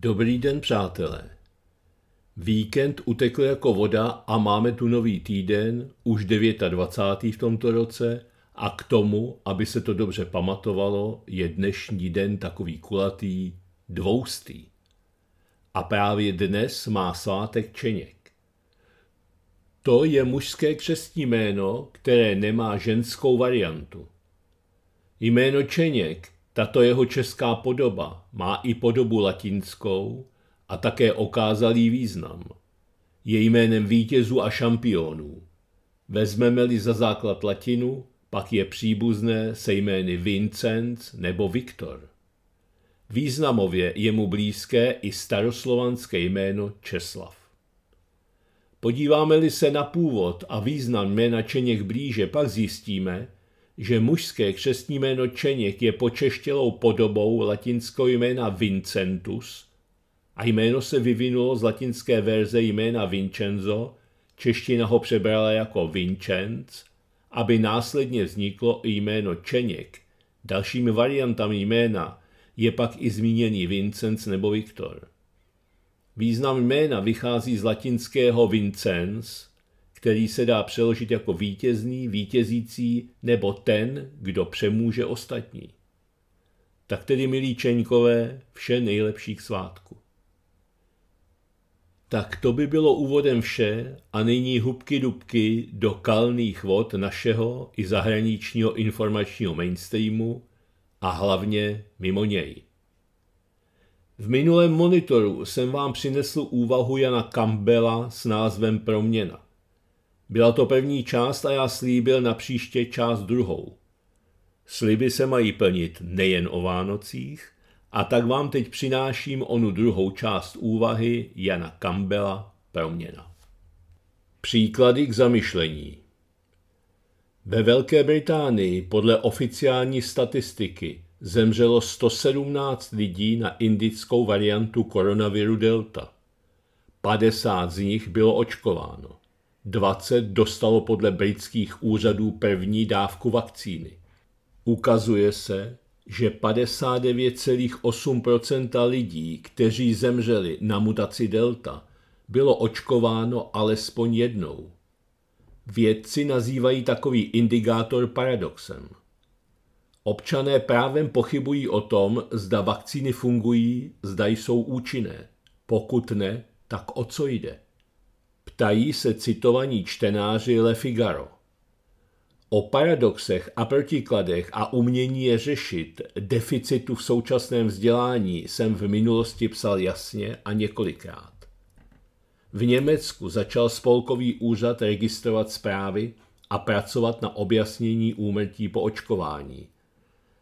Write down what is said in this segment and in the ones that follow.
Dobrý den, přátelé. Víkend utekl jako voda a máme tu nový týden, už 29. v tomto roce, a k tomu, aby se to dobře pamatovalo, je dnešní den takový kulatý, dvoustý. A právě dnes má svátek Čeněk. To je mužské křestní jméno, které nemá ženskou variantu. Jméno Čeněk tato jeho česká podoba má i podobu latinskou a také okázalý význam. Je jménem vítězů a šampionů. Vezmeme-li za základ latinu, pak je příbuzné se jmény Vincenc nebo Viktor. Významově je mu blízké i staroslovanské jméno Česlav. Podíváme-li se na původ a význam jména Čeněch blíže, pak zjistíme, že mužské křestní jméno Čeněk je počeštělou podobou latinského jména Vincentus a jméno se vyvinulo z latinské verze jména Vincenzo, čeština ho přebrala jako Vincenc, aby následně vzniklo i jméno Čeněk. Dalšími variantami jména je pak i zmíněný Vincenc nebo Viktor. Význam jména vychází z latinského Vincens, který se dá přeložit jako vítězný, vítězící nebo ten, kdo přemůže ostatní. Tak tedy, milí Čeňkové, vše nejlepší k svátku. Tak to by bylo úvodem vše a nyní hubky dubky do kalných vod našeho i zahraničního informačního mainstreamu a hlavně mimo něj. V minulém monitoru jsem vám přinesl úvahu Jana Campbella s názvem Proměna. Byla to první část a já slíbil na příště část druhou. Sliby se mají plnit nejen o Vánocích, a tak vám teď přináším onu druhou část úvahy Jana Campbella Proměna. Příklady k zamyšlení Ve Velké Británii podle oficiální statistiky zemřelo 117 lidí na indickou variantu koronaviru Delta. 50 z nich bylo očkováno. 20 dostalo podle britských úřadů první dávku vakcíny. Ukazuje se, že 59,8 lidí, kteří zemřeli na mutaci delta, bylo očkováno alespoň jednou. Vědci nazývají takový indikátor paradoxem. Občané právem pochybují o tom, zda vakcíny fungují, zda jsou účinné. Pokud ne, tak o co jde? ptají se citovaní čtenáři Le Figaro. O paradoxech a protikladech a umění je řešit deficitu v současném vzdělání jsem v minulosti psal jasně a několikrát. V Německu začal spolkový úřad registrovat zprávy a pracovat na objasnění úmrtí po očkování.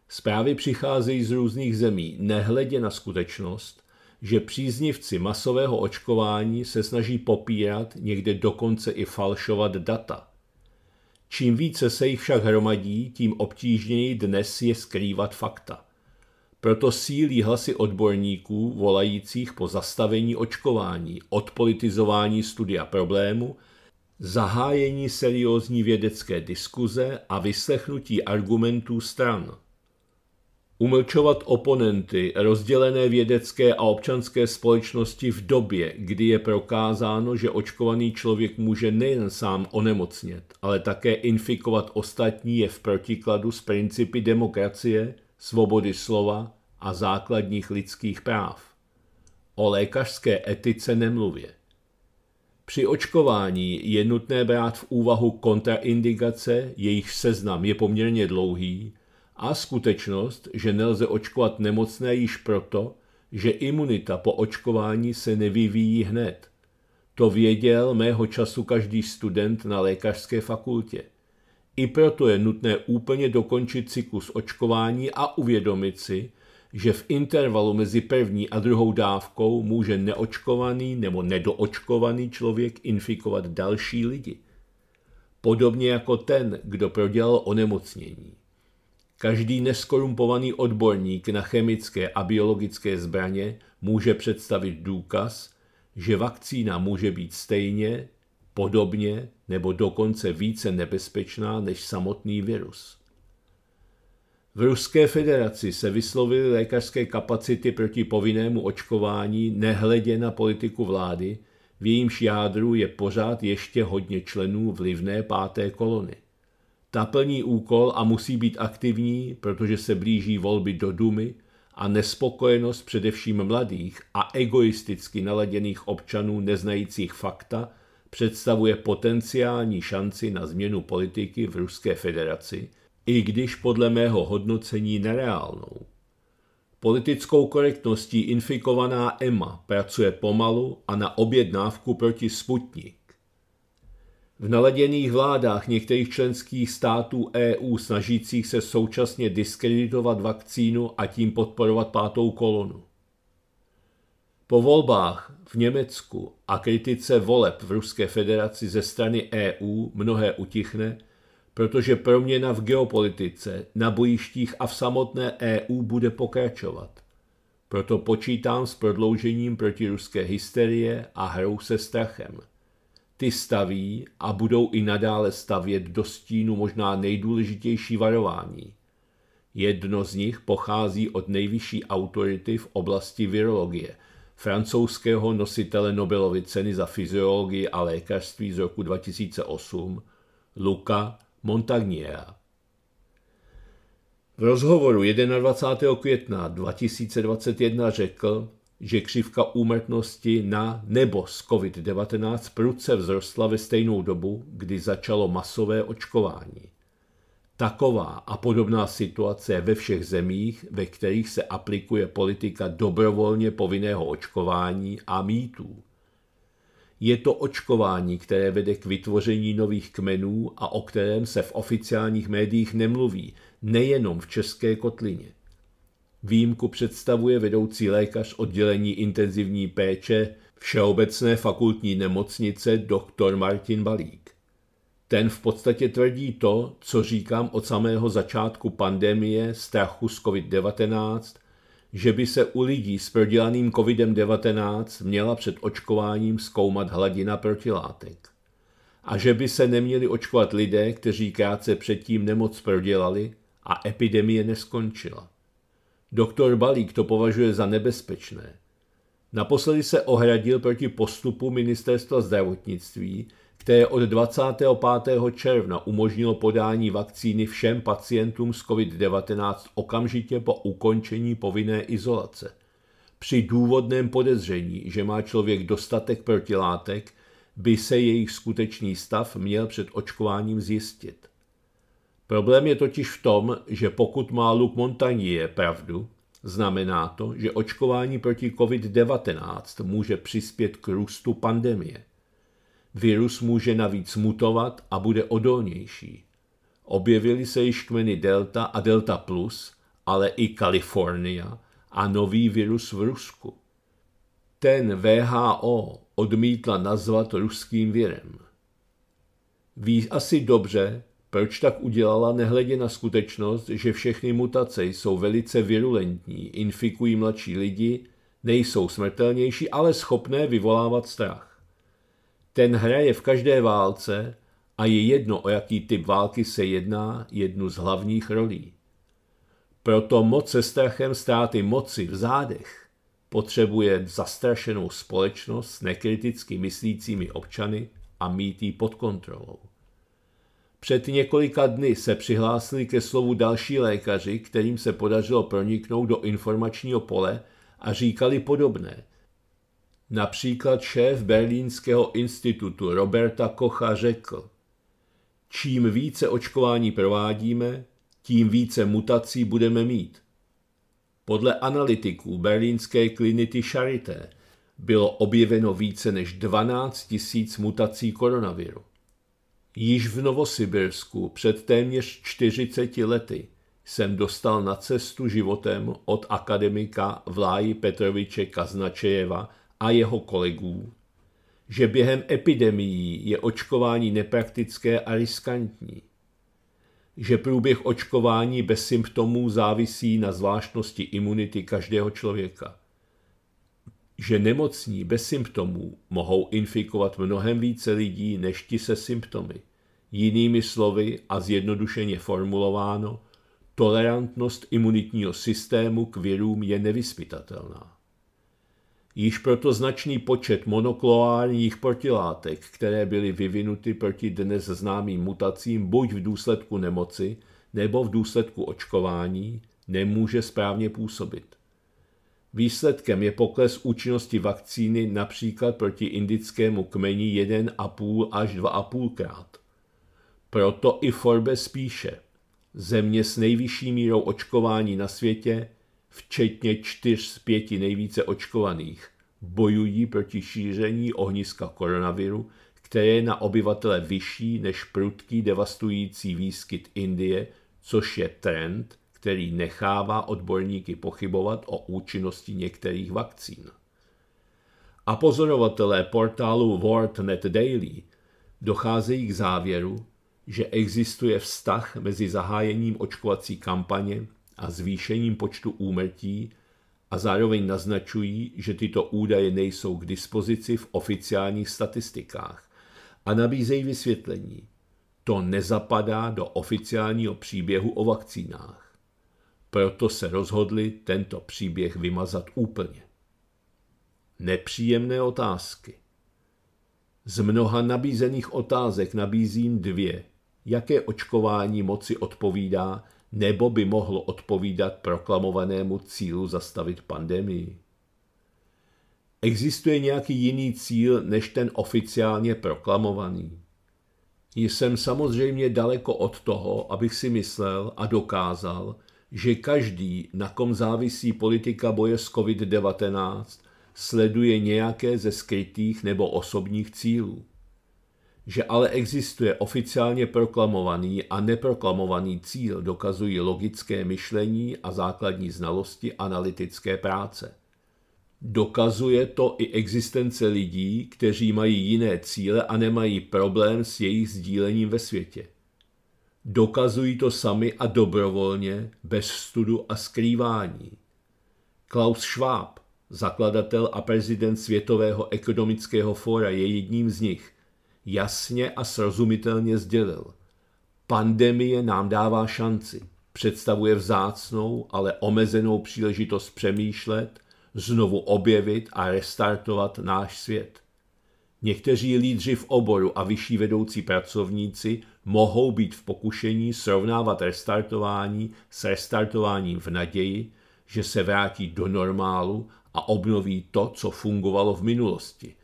Zprávy přicházejí z různých zemí, nehledě na skutečnost, že příznivci masového očkování se snaží popírat, někde dokonce i falšovat data. Čím více se jich však hromadí, tím obtížněji dnes je skrývat fakta. Proto sílí hlasy odborníků volajících po zastavení očkování, odpolitizování studia problému, zahájení seriózní vědecké diskuze a vyslechnutí argumentů stran – Umlčovat oponenty rozdělené vědecké a občanské společnosti v době, kdy je prokázáno, že očkovaný člověk může nejen sám onemocnět, ale také infikovat ostatní je v protikladu s principy demokracie, svobody slova a základních lidských práv. O lékařské etice nemluvě. Při očkování je nutné brát v úvahu kontraindikace, jejich seznam je poměrně dlouhý, a skutečnost, že nelze očkovat nemocné již proto, že imunita po očkování se nevyvíjí hned. To věděl mého času každý student na lékařské fakultě. I proto je nutné úplně dokončit cyklus očkování a uvědomit si, že v intervalu mezi první a druhou dávkou může neočkovaný nebo nedoočkovaný člověk infikovat další lidi. Podobně jako ten, kdo prodělal onemocnění. Každý neskorumpovaný odborník na chemické a biologické zbraně může představit důkaz, že vakcína může být stejně, podobně nebo dokonce více nebezpečná než samotný virus. V Ruské federaci se vyslovily lékařské kapacity proti povinnému očkování nehledě na politiku vlády, v jejímž jádru je pořád ještě hodně členů vlivné páté kolony naplní úkol a musí být aktivní, protože se blíží volby do Dumy a nespokojenost především mladých a egoisticky naladěných občanů neznajících fakta představuje potenciální šanci na změnu politiky v Ruské federaci, i když podle mého hodnocení nereálnou. Politickou korektností infikovaná Emma pracuje pomalu a na objednávku proti Sputnik. V naladěných vládách některých členských států EU snažících se současně diskreditovat vakcínu a tím podporovat pátou kolonu. Po volbách v Německu a kritice voleb v Ruské federaci ze strany EU mnohé utichne, protože proměna v geopolitice, na bojištích a v samotné EU bude pokračovat. Proto počítám s prodloužením proti ruské hysterie a hrou se strachem ty staví a budou i nadále stavět do stínu možná nejdůležitější varování. Jedno z nich pochází od nejvyšší autority v oblasti virologie, francouzského nositele Nobelovy ceny za fyziologii a lékařství z roku 2008, Luca Montagniera. V rozhovoru 21. května 2021 řekl, že křivka úmrtnosti na nebo z COVID-19 prudce vzrostla ve stejnou dobu, kdy začalo masové očkování. Taková a podobná situace je ve všech zemích, ve kterých se aplikuje politika dobrovolně povinného očkování a mýtů. Je to očkování, které vede k vytvoření nových kmenů a o kterém se v oficiálních médiích nemluví, nejenom v české kotlině. Výjimku představuje vedoucí lékař oddělení intenzivní péče Všeobecné fakultní nemocnice dr. Martin Balík. Ten v podstatě tvrdí to, co říkám od samého začátku pandemie, strachu z COVID-19, že by se u lidí s prodělaným COVID-19 měla před očkováním zkoumat hladina protilátek. A že by se neměli očkovat lidé, kteří krátce předtím nemoc prodělali a epidemie neskončila. Doktor Balík to považuje za nebezpečné. Naposledy se ohradil proti postupu ministerstva zdravotnictví, které od 25. června umožnilo podání vakcíny všem pacientům s COVID-19 okamžitě po ukončení povinné izolace. Při důvodném podezření, že má člověk dostatek protilátek, by se jejich skutečný stav měl před očkováním zjistit. Problém je totiž v tom, že pokud má Luc Montagnier pravdu, znamená to, že očkování proti COVID-19 může přispět k růstu pandemie. Virus může navíc mutovat a bude odolnější. Objevily se již kmeny Delta a Delta Plus, ale i Kalifornia a nový virus v Rusku. Ten VHO odmítla nazvat ruským virem. Ví asi dobře, proč tak udělala nehledě na skutečnost, že všechny mutace jsou velice virulentní, infikují mladší lidi, nejsou smrtelnější, ale schopné vyvolávat strach. Ten hraje v každé válce a je jedno, o jaký typ války se jedná, jednu z hlavních rolí. Proto moc se strachem ztráty moci v zádech potřebuje zastrašenou společnost s nekriticky myslícími občany a mít ji pod kontrolou. Před několika dny se přihlásili ke slovu další lékaři, kterým se podařilo proniknout do informačního pole a říkali podobné. Například šéf Berlínského institutu Roberta Kocha řekl, čím více očkování provádíme, tím více mutací budeme mít. Podle analytiků berlínské kliniky Charité bylo objeveno více než 12 000 mutací koronaviru. Již v Novosibirsku před téměř 40 lety jsem dostal na cestu životem od akademika Vláji Petroviče Kaznačejeva a jeho kolegů, že během epidemií je očkování nepraktické a riskantní, že průběh očkování bez symptomů závisí na zvláštnosti imunity každého člověka, že nemocní bez symptomů mohou infikovat mnohem více lidí než ti se symptomy, Jinými slovy a zjednodušeně formulováno, tolerantnost imunitního systému k virům je nevyspytatelná. Již proto značný počet monokloárních protilátek, které byly vyvinuty proti dnes známým mutacím buď v důsledku nemoci nebo v důsledku očkování, nemůže správně působit. Výsledkem je pokles účinnosti vakcíny například proti indickému kmeni 1,5 až 2,5 krát. Proto i Forbes píše, země s nejvyšší mírou očkování na světě, včetně čtyř z pěti nejvíce očkovaných, bojují proti šíření ohniska koronaviru, které je na obyvatele vyšší než prudký devastující výskyt Indie, což je trend, který nechává odborníky pochybovat o účinnosti některých vakcín. A pozorovatelé portálu World Net Daily docházejí k závěru, že existuje vztah mezi zahájením očkovací kampaně a zvýšením počtu úmrtí a zároveň naznačují, že tyto údaje nejsou k dispozici v oficiálních statistikách a nabízejí vysvětlení. To nezapadá do oficiálního příběhu o vakcínách. Proto se rozhodli tento příběh vymazat úplně. Nepříjemné otázky. Z mnoha nabízených otázek nabízím dvě, jaké očkování moci odpovídá nebo by mohlo odpovídat proklamovanému cílu zastavit pandemii. Existuje nějaký jiný cíl než ten oficiálně proklamovaný. Jsem samozřejmě daleko od toho, abych si myslel a dokázal, že každý, na kom závisí politika boje s COVID-19, sleduje nějaké ze skrytých nebo osobních cílů. Že ale existuje oficiálně proklamovaný a neproklamovaný cíl, dokazují logické myšlení a základní znalosti analytické práce. Dokazuje to i existence lidí, kteří mají jiné cíle a nemají problém s jejich sdílením ve světě. Dokazují to sami a dobrovolně, bez studu a skrývání. Klaus Schwab, zakladatel a prezident Světového ekonomického fóra, je jedním z nich, jasně a srozumitelně sdělil. Pandemie nám dává šanci, představuje vzácnou, ale omezenou příležitost přemýšlet, znovu objevit a restartovat náš svět. Někteří lídři v oboru a vyšší vedoucí pracovníci mohou být v pokušení srovnávat restartování s restartováním v naději, že se vrátí do normálu a obnoví to, co fungovalo v minulosti.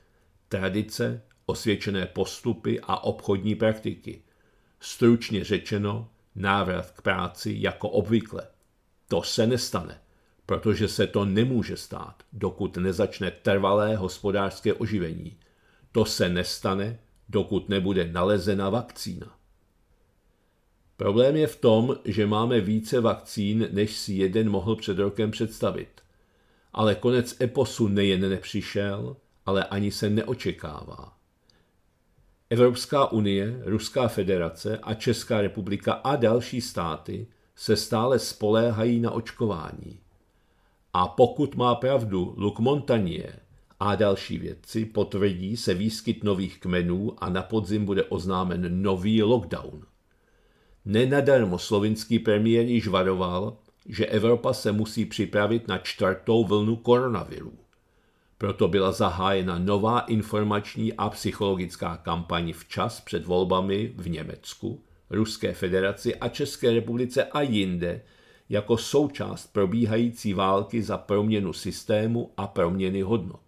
Tradice, osvědčené postupy a obchodní praktiky. Stručně řečeno, návrat k práci jako obvykle. To se nestane, protože se to nemůže stát, dokud nezačne trvalé hospodářské oživení. To se nestane, dokud nebude nalezena vakcína. Problém je v tom, že máme více vakcín, než si jeden mohl před rokem představit. Ale konec eposu nejen nepřišel, ale ani se neočekává. Evropská unie, Ruská federace a Česká republika a další státy se stále spoléhají na očkování. A pokud má pravdu Luc Montagnier a další vědci, potvrdí se výskyt nových kmenů a na podzim bude oznámen nový lockdown. Nenadarmo slovinský premiér již varoval, že Evropa se musí připravit na čtvrtou vlnu koronaviru. Proto byla zahájena nová informační a psychologická kampaň včas před volbami v Německu, Ruské federaci a České republice a jinde jako součást probíhající války za proměnu systému a proměny hodnot.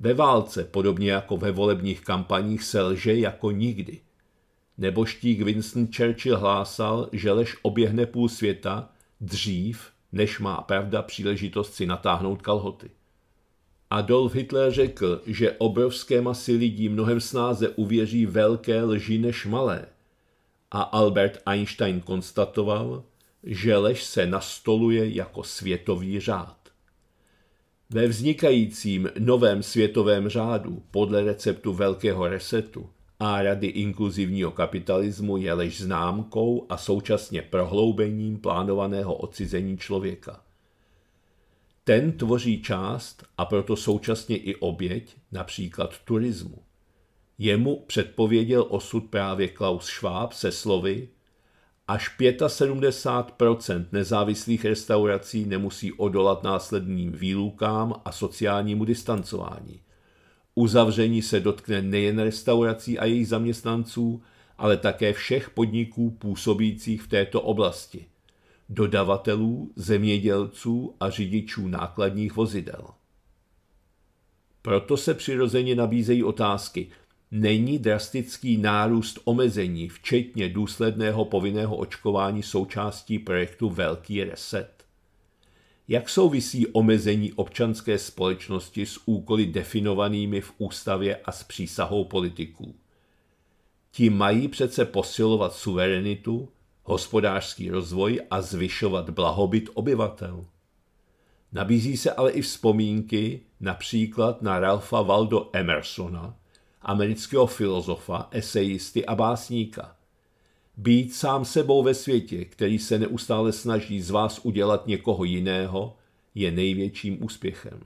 Ve válce, podobně jako ve volebních kampaních, se lže jako nikdy. Neboštík Winston Churchill hlásal, že lež oběhne půl světa dřív, než má pravda příležitost si natáhnout kalhoty. Adolf Hitler řekl, že obrovské masy lidí mnohem snáze uvěří velké lži než malé. A Albert Einstein konstatoval, že lež se nastoluje jako světový řád. Ve vznikajícím novém světovém řádu podle receptu velkého resetu a rady inkluzivního kapitalismu je lež známkou a současně prohloubením plánovaného odcizení člověka – ten tvoří část a proto současně i oběť, například turismu. Jemu předpověděl osud právě Klaus Schwab se slovy Až 75% nezávislých restaurací nemusí odolat následným výlukám a sociálnímu distancování. Uzavření se dotkne nejen restaurací a jejich zaměstnanců, ale také všech podniků působících v této oblasti dodavatelů, zemědělců a řidičů nákladních vozidel. Proto se přirozeně nabízejí otázky. Není drastický nárůst omezení, včetně důsledného povinného očkování součástí projektu Velký reset? Jak souvisí omezení občanské společnosti s úkoly definovanými v ústavě a s přísahou politiků? Ti mají přece posilovat suverenitu, hospodářský rozvoj a zvyšovat blahobyt obyvatel. Nabízí se ale i vzpomínky například na Ralpha Waldo Emersona, amerického filozofa, esejisty a básníka. Být sám sebou ve světě, který se neustále snaží z vás udělat někoho jiného, je největším úspěchem.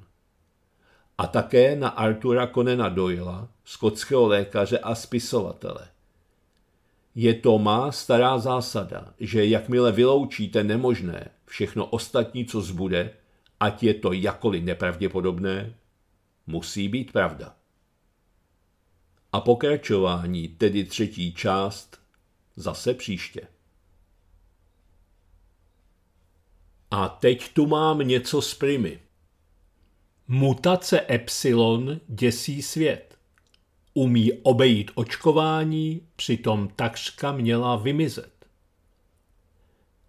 A také na Artura Konena Doyla, skotského lékaře a spisovatele – je to má stará zásada, že jakmile vyloučíte nemožné, všechno ostatní, co zbude, ať je to jakoli nepravděpodobné, musí být pravda. A pokračování, tedy třetí část, zase příště. A teď tu mám něco z primy. Mutace epsilon děsí svět umí obejít očkování, přitom takřka měla vymizet.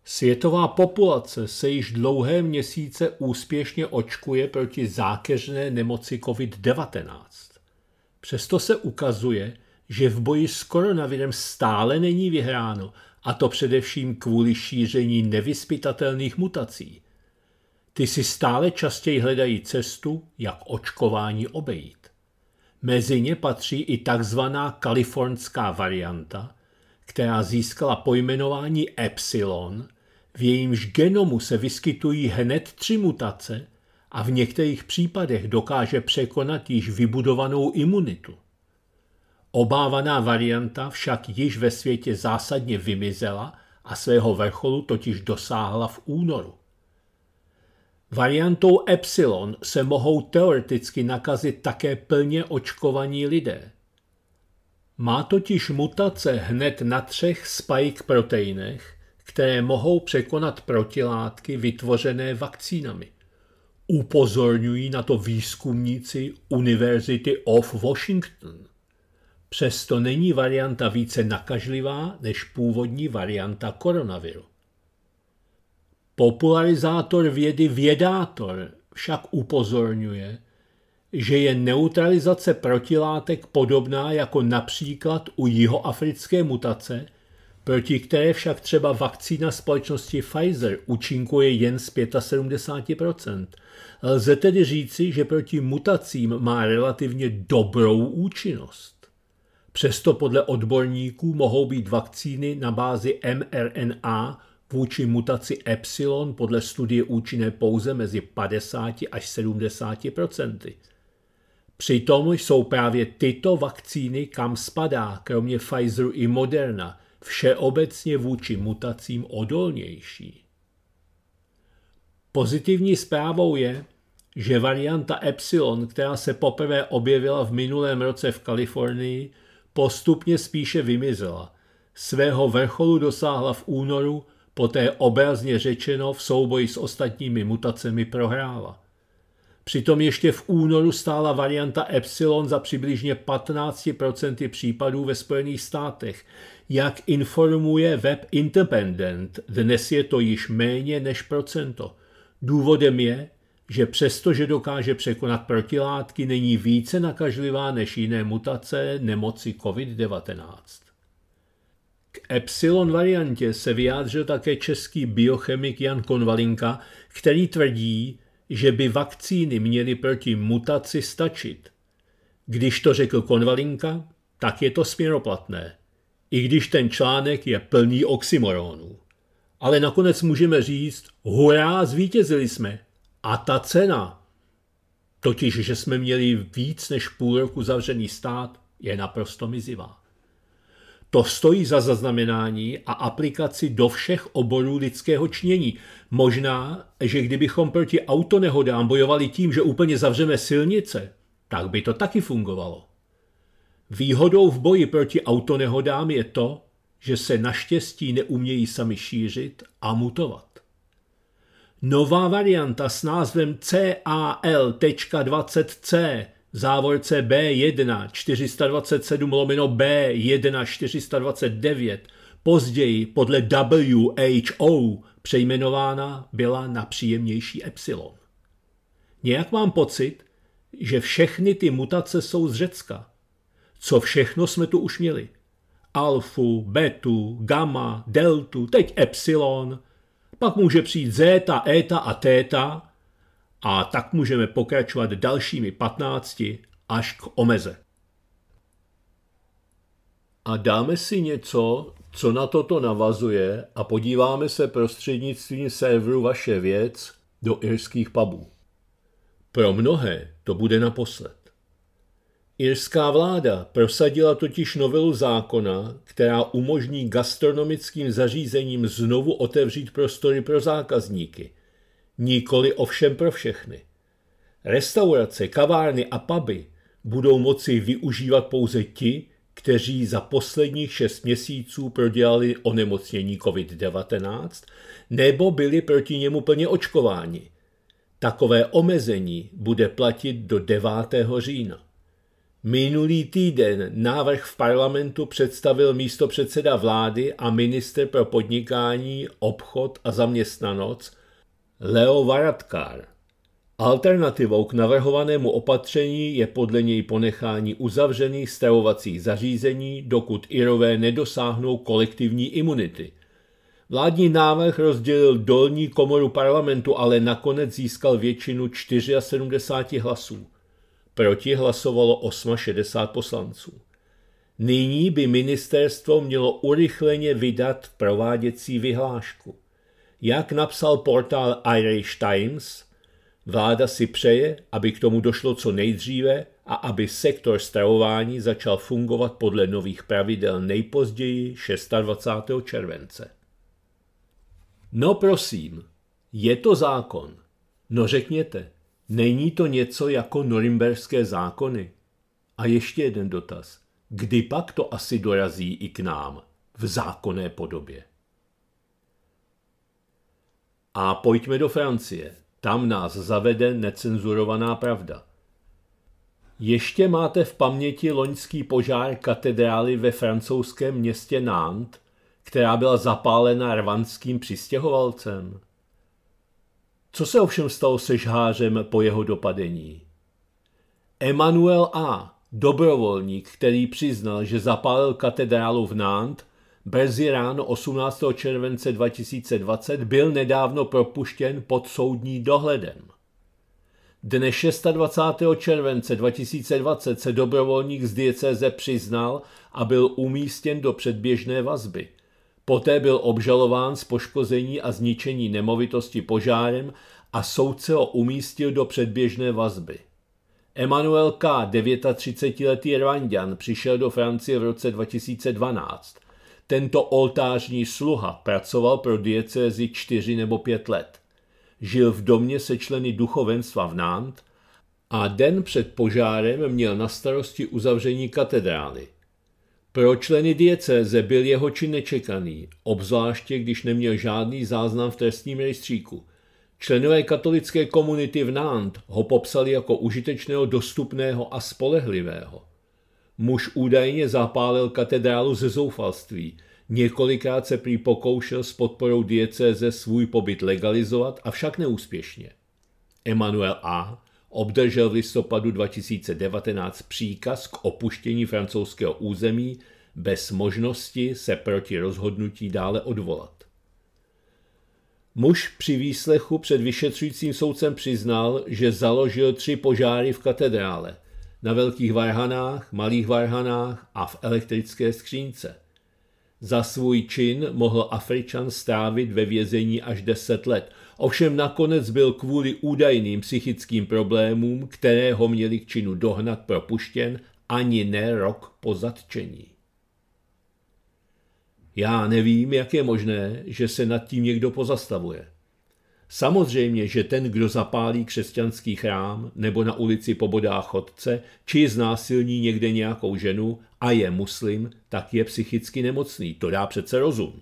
Světová populace se již dlouhé měsíce úspěšně očkuje proti zákeřné nemoci COVID-19. Přesto se ukazuje, že v boji s koronavirem stále není vyhráno, a to především kvůli šíření nevyspytatelných mutací. Ty si stále častěji hledají cestu, jak očkování obejít. Mezi ně patří i takzvaná kalifornská varianta, která získala pojmenování Epsilon, v jejímž genomu se vyskytují hned tři mutace a v některých případech dokáže překonat již vybudovanou imunitu. Obávaná varianta však již ve světě zásadně vymizela a svého vrcholu totiž dosáhla v únoru. Variantou epsilon se mohou teoreticky nakazit také plně očkovaní lidé. Má totiž mutace hned na třech spike proteinech, které mohou překonat protilátky vytvořené vakcínami. Upozorňují na to výzkumníci University of Washington. Přesto není varianta více nakažlivá než původní varianta koronaviru. Popularizátor vědy Vědátor však upozorňuje, že je neutralizace protilátek podobná jako například u jihoafrické mutace, proti které však třeba vakcína společnosti Pfizer účinkuje jen z 75%. Lze tedy říci, že proti mutacím má relativně dobrou účinnost. Přesto podle odborníků mohou být vakcíny na bázi mRNA vůči mutaci epsilon podle studie účinné pouze mezi 50 až 70 Přitom jsou právě tyto vakcíny, kam spadá kromě Pfizeru i Moderna, všeobecně vůči mutacím odolnější. Pozitivní zprávou je, že varianta Epsilon, která se poprvé objevila v minulém roce v Kalifornii, postupně spíše vymizela. Svého vrcholu dosáhla v únoru poté obrazně řečeno v souboji s ostatními mutacemi prohrála. Přitom ještě v únoru stála varianta Epsilon za přibližně 15% případů ve Spojených státech. Jak informuje web Independent, dnes je to již méně než procento. Důvodem je, že přestože dokáže překonat protilátky, není více nakažlivá než jiné mutace nemoci COVID-19 epsilon variantě se vyjádřil také český biochemik Jan Konvalinka, který tvrdí, že by vakcíny měly proti mutaci stačit. Když to řekl Konvalinka, tak je to směroplatné, i když ten článek je plný oxymoronů. Ale nakonec můžeme říct, hurá, zvítězili jsme. A ta cena, totiž že jsme měli víc než půl roku zavřený stát, je naprosto mizivá. To stojí za zaznamenání a aplikaci do všech oborů lidského činění. Možná, že kdybychom proti autonehodám bojovali tím, že úplně zavřeme silnice, tak by to taky fungovalo. Výhodou v boji proti autonehodám je to, že se naštěstí neumějí sami šířit a mutovat. Nová varianta s názvem CAL.20C závorce B1 427 lomeno B1 429 později podle WHO přejmenována byla na příjemnější epsilon. Nějak mám pocit, že všechny ty mutace jsou z Řecka. Co všechno jsme tu už měli? Alfu, betu, gamma, deltu, teď epsilon, pak může přijít zeta, eta a téta? A tak můžeme pokračovat dalšími 15 až k omeze. A dáme si něco, co na toto navazuje a podíváme se prostřednictvím serveru Vaše věc do irských pubů. Pro mnohé to bude naposled. Irská vláda prosadila totiž novelu zákona, která umožní gastronomickým zařízením znovu otevřít prostory pro zákazníky, nikoli ovšem pro všechny. Restaurace, kavárny a puby budou moci využívat pouze ti, kteří za posledních šest měsíců prodělali onemocnění COVID-19 nebo byli proti němu plně očkováni. Takové omezení bude platit do 9. října. Minulý týden návrh v parlamentu představil místo předseda vlády a minister pro podnikání, obchod a zaměstnanost. Leo Varadkar. Alternativou k navrhovanému opatření je podle něj ponechání uzavřených stravovacích zařízení, dokud Irové nedosáhnou kolektivní imunity. Vládní návrh rozdělil dolní komoru parlamentu, ale nakonec získal většinu 74 hlasů. Proti hlasovalo 68 poslanců. Nyní by ministerstvo mělo urychleně vydat prováděcí vyhlášku. Jak napsal portál Irish Times, vláda si přeje, aby k tomu došlo co nejdříve a aby sektor stravování začal fungovat podle nových pravidel nejpozději 26. července. No prosím, je to zákon. No řekněte, není to něco jako norimberské zákony? A ještě jeden dotaz. Kdy pak to asi dorazí i k nám v zákonné podobě? A pojďme do Francie. Tam nás zavede necenzurovaná pravda. Ještě máte v paměti loňský požár katedrály ve francouzském městě Nantes, která byla zapálena rvanským přistěhovalcem? Co se ovšem stalo se žhářem po jeho dopadení? Emmanuel A., dobrovolník, který přiznal, že zapálil katedrálu v Nantes Brzy ráno 18. července 2020 byl nedávno propuštěn pod soudní dohledem. Dne 26. července 2020 se dobrovolník z dieceze přiznal a byl umístěn do předběžné vazby. Poté byl obžalován z poškození a zničení nemovitosti požárem a soudce ho umístil do předběžné vazby. Emmanuel K., 39-letý Rwandian, přišel do Francie v roce 2012. Tento oltářní sluha pracoval pro diecézi čtyři nebo pět let. Žil v domě se členy duchovenstva v Nant a den před požárem měl na starosti uzavření katedrály. Pro členy diecéze byl jeho čin nečekaný, obzvláště když neměl žádný záznam v trestním rejstříku. Členové katolické komunity v Nant ho popsali jako užitečného, dostupného a spolehlivého. Muž údajně zapálil katedrálu ze zoufalství. Několikrát se prý pokoušel s podporou diecéze svůj pobyt legalizovat, avšak neúspěšně. Emmanuel A. obdržel v listopadu 2019 příkaz k opuštění francouzského území bez možnosti se proti rozhodnutí dále odvolat. Muž při výslechu před vyšetřujícím soudcem přiznal, že založil tři požáry v katedrále – na velkých varhanách, malých varhanách a v elektrické skřínce. Za svůj čin mohl Afričan strávit ve vězení až 10 let, ovšem nakonec byl kvůli údajným psychickým problémům, které ho měli k činu dohnat propuštěn, ani ne rok po zatčení. Já nevím, jak je možné, že se nad tím někdo pozastavuje. Samozřejmě, že ten, kdo zapálí křesťanský chrám nebo na ulici pobodá chodce, či znásilní někde nějakou ženu a je muslim, tak je psychicky nemocný. To dá přece rozum.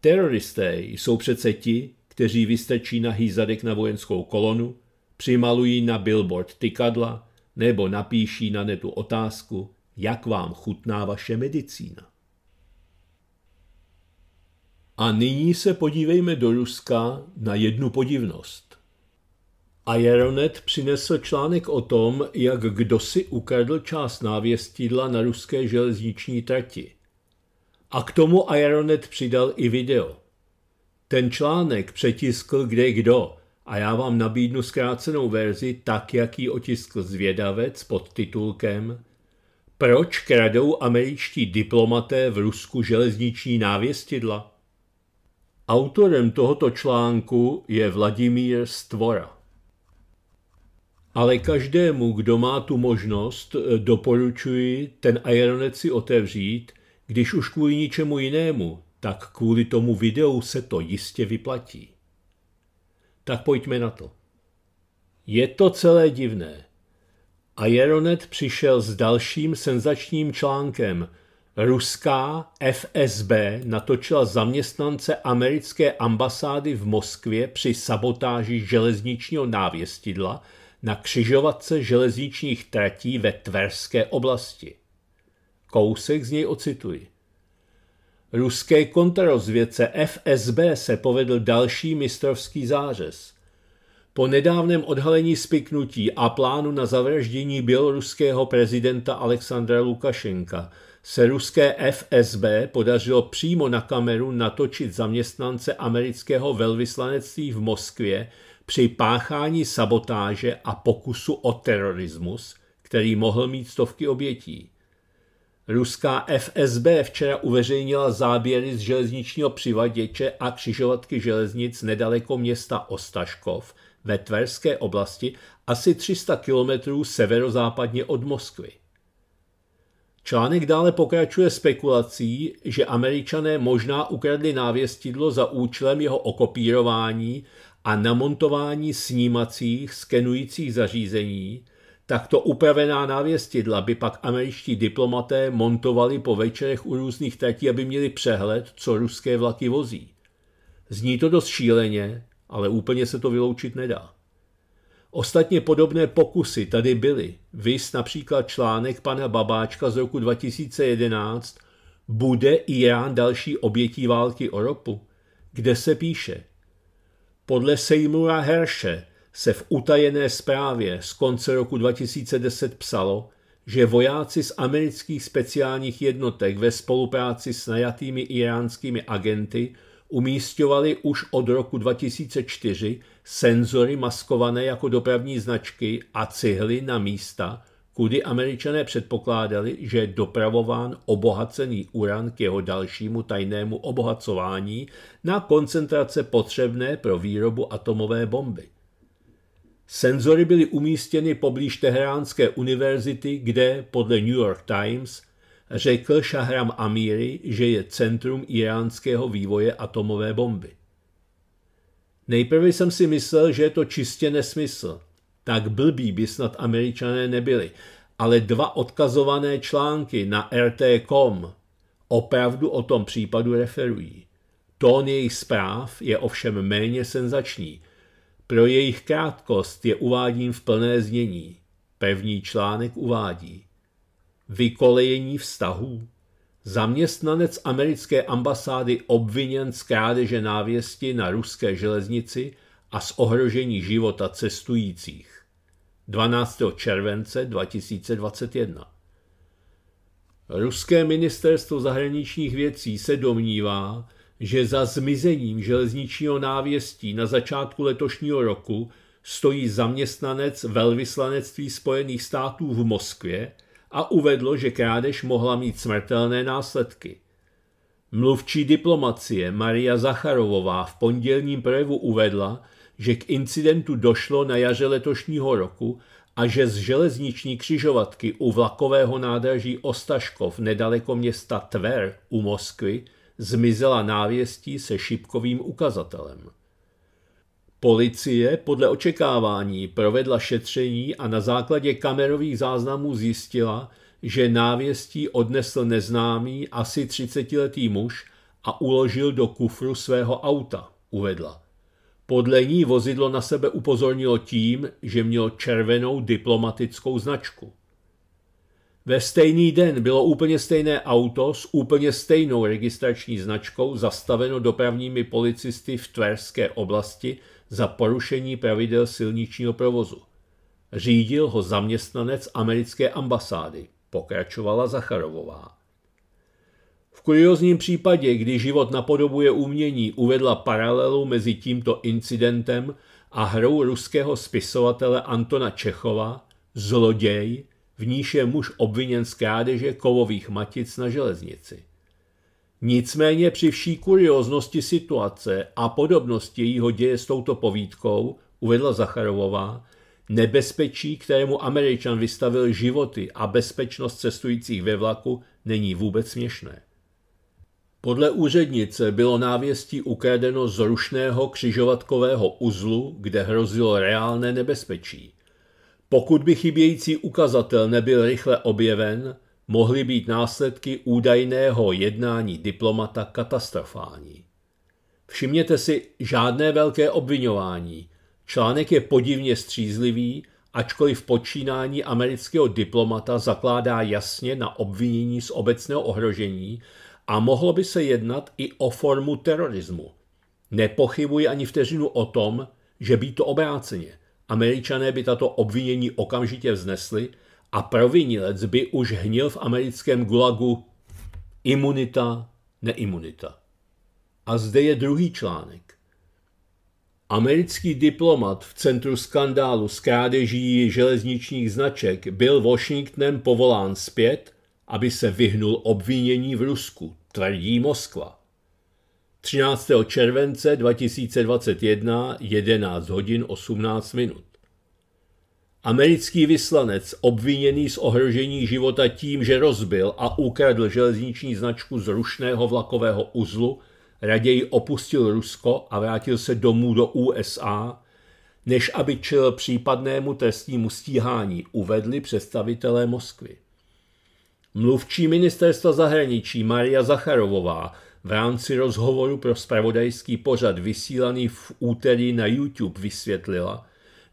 Teroristé jsou přece ti, kteří vystačí nahý zadek na vojenskou kolonu, přimalují na billboard tykadla nebo napíší na netu otázku, jak vám chutná vaše medicína. A nyní se podívejme do Ruska na jednu podivnost. Aeronet přinesl článek o tom, jak kdo si ukradl část návěstidla na ruské železniční trati. A k tomu Aeronet přidal i video. Ten článek přetiskl kde kdo a já vám nabídnu zkrácenou verzi tak, jak ji otiskl zvědavec pod titulkem Proč kradou američtí diplomaté v Rusku železniční návěstidla? Autorem tohoto článku je Vladimír Stvora. Ale každému, kdo má tu možnost, doporučuji ten Aeronet si otevřít, když už kvůli ničemu jinému, tak kvůli tomu videu se to jistě vyplatí. Tak pojďme na to. Je to celé divné. Aeronet přišel s dalším senzačním článkem – Ruská FSB natočila zaměstnance americké ambasády v Moskvě při sabotáži železničního návěstidla na křižovatce železničních tratí ve Tverské oblasti. Kousek z něj ocituji. Ruské kontrarozvědce FSB se povedl další mistrovský zářez. Po nedávném odhalení spiknutí a plánu na zavraždění běloruského prezidenta Alexandra Lukašenka – se ruské FSB podařilo přímo na kameru natočit zaměstnance amerického velvyslanectví v Moskvě při páchání sabotáže a pokusu o terorismus, který mohl mít stovky obětí. Ruská FSB včera uveřejnila záběry z železničního přivaděče a křižovatky železnic nedaleko města Ostaškov ve Tverské oblasti asi 300 kilometrů severozápadně od Moskvy. Článek dále pokračuje spekulací, že američané možná ukradli návěstidlo za účelem jeho okopírování a namontování snímacích, skenujících zařízení, takto upravená návěstidla by pak američtí diplomaté montovali po večerech u různých tratí, aby měli přehled, co ruské vlaky vozí. Zní to dost šíleně, ale úplně se to vyloučit nedá. Ostatně podobné pokusy tady byly. Vys například článek pana Babáčka z roku 2011 Bude Irán další obětí války o ropu? Kde se píše? Podle Seymoura Herše se v utajené zprávě z konce roku 2010 psalo, že vojáci z amerických speciálních jednotek ve spolupráci s najatými iránskými agenty – umístovali už od roku 2004 senzory maskované jako dopravní značky a cihly na místa, kudy američané předpokládali, že je dopravován obohacený uran k jeho dalšímu tajnému obohacování na koncentrace potřebné pro výrobu atomové bomby. Senzory byly umístěny poblíž Teheránské univerzity, kde, podle New York Times, řekl Šahram Amíry, že je centrum iránského vývoje atomové bomby. Nejprve jsem si myslel, že je to čistě nesmysl. Tak blbí by snad američané nebyli, ale dva odkazované články na RT.com er opravdu o tom případu referují. Tón jejich zpráv je ovšem méně senzační. Pro jejich krátkost je uvádím v plné znění. Pevný článek uvádí vykolejení vztahů. Zaměstnanec americké ambasády obviněn z krádeže návěsti na ruské železnici a z ohrožení života cestujících. 12. července 2021 Ruské ministerstvo zahraničních věcí se domnívá, že za zmizením železničního návěstí na začátku letošního roku stojí zaměstnanec velvyslanectví Spojených států v Moskvě, a uvedlo, že krádež mohla mít smrtelné následky. Mluvčí diplomacie Maria Zacharovová v pondělním projevu uvedla, že k incidentu došlo na jaře letošního roku a že z železniční křižovatky u vlakového nádraží Ostaškov nedaleko města Tver u Moskvy zmizela návěstí se šipkovým ukazatelem. Policie podle očekávání provedla šetření a na základě kamerových záznamů zjistila, že návěstí odnesl neznámý asi 30-letý muž a uložil do kufru svého auta, uvedla. Podle ní vozidlo na sebe upozornilo tím, že mělo červenou diplomatickou značku. Ve stejný den bylo úplně stejné auto s úplně stejnou registrační značkou zastaveno dopravními policisty v Tverské oblasti za porušení pravidel silničního provozu. Řídil ho zaměstnanec americké ambasády, pokračovala Zacharovová. V kuriozním případě, kdy život napodobuje umění, uvedla paralelu mezi tímto incidentem a hrou ruského spisovatele Antona Čechova Zloděj, v níž je muž obviněn z krádeže kovových matic na železnici. Nicméně při vší kurioznosti situace a podobnosti jejího děje s touto povídkou, uvedla Zacharovová, nebezpečí, kterému Američan vystavil životy a bezpečnost cestujících ve vlaku, není vůbec směšné. Podle úřednice bylo návěstí ukradeno z rušného křižovatkového uzlu, kde hrozilo reálné nebezpečí. Pokud by chybějící ukazatel nebyl rychle objeven, mohly být následky údajného jednání diplomata katastrofální. Všimněte si žádné velké obvinování. Článek je podivně střízlivý, ačkoliv počínání amerického diplomata zakládá jasně na obvinění z obecného ohrožení a mohlo by se jednat i o formu terorismu. Nepochybuji ani vteřinu o tom, že by to obráceně. Američané by tato obvinění okamžitě vznesli a provinilec by už hnil v americkém gulagu imunita, neimunita. A zde je druhý článek. Americký diplomat v centru skandálu s krádeží železničních značek byl Washingtonem povolán zpět, aby se vyhnul obvinění v Rusku, tvrdí Moskva. 13. července 2021, 11 hodin 18 minut. Americký vyslanec, obviněný z ohrožení života tím, že rozbil a ukradl železniční značku z rušného vlakového uzlu, raději opustil Rusko a vrátil se domů do USA, než aby čel případnému trestnímu stíhání, uvedli představitelé Moskvy. Mluvčí ministerstva zahraničí Maria Zacharovová v rámci rozhovoru pro spravodajský pořad vysílaný v úterý na YouTube vysvětlila,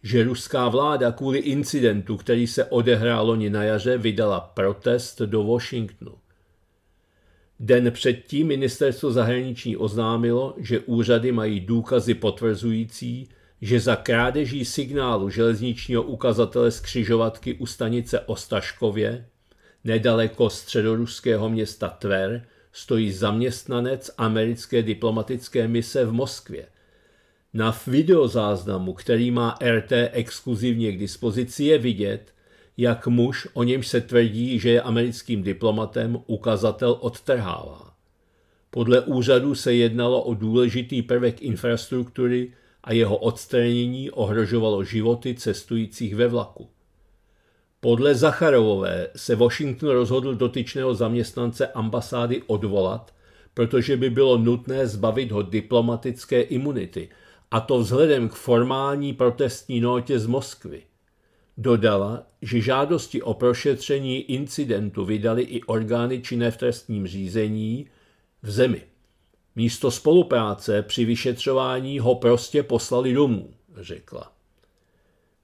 že ruská vláda kvůli incidentu, který se odehrál loni na jaře, vydala protest do Washingtonu. Den předtím ministerstvo zahraničí oznámilo, že úřady mají důkazy potvrzující, že za krádeží signálu železničního ukazatele z křižovatky u stanice Ostaškově, nedaleko středoruského města Tver, stojí zaměstnanec americké diplomatické mise v Moskvě, na videozáznamu, který má RT exkluzivně k dispozici, je vidět, jak muž, o němž se tvrdí, že je americkým diplomatem, ukazatel odtrhává. Podle úřadu se jednalo o důležitý prvek infrastruktury a jeho odstranění ohrožovalo životy cestujících ve vlaku. Podle Zacharovové se Washington rozhodl dotyčného zaměstnance ambasády odvolat, protože by bylo nutné zbavit ho diplomatické imunity – a to vzhledem k formální protestní nótě z Moskvy. Dodala, že žádosti o prošetření incidentu vydali i orgány činné v trestním řízení v zemi. Místo spolupráce při vyšetřování ho prostě poslali domů, řekla.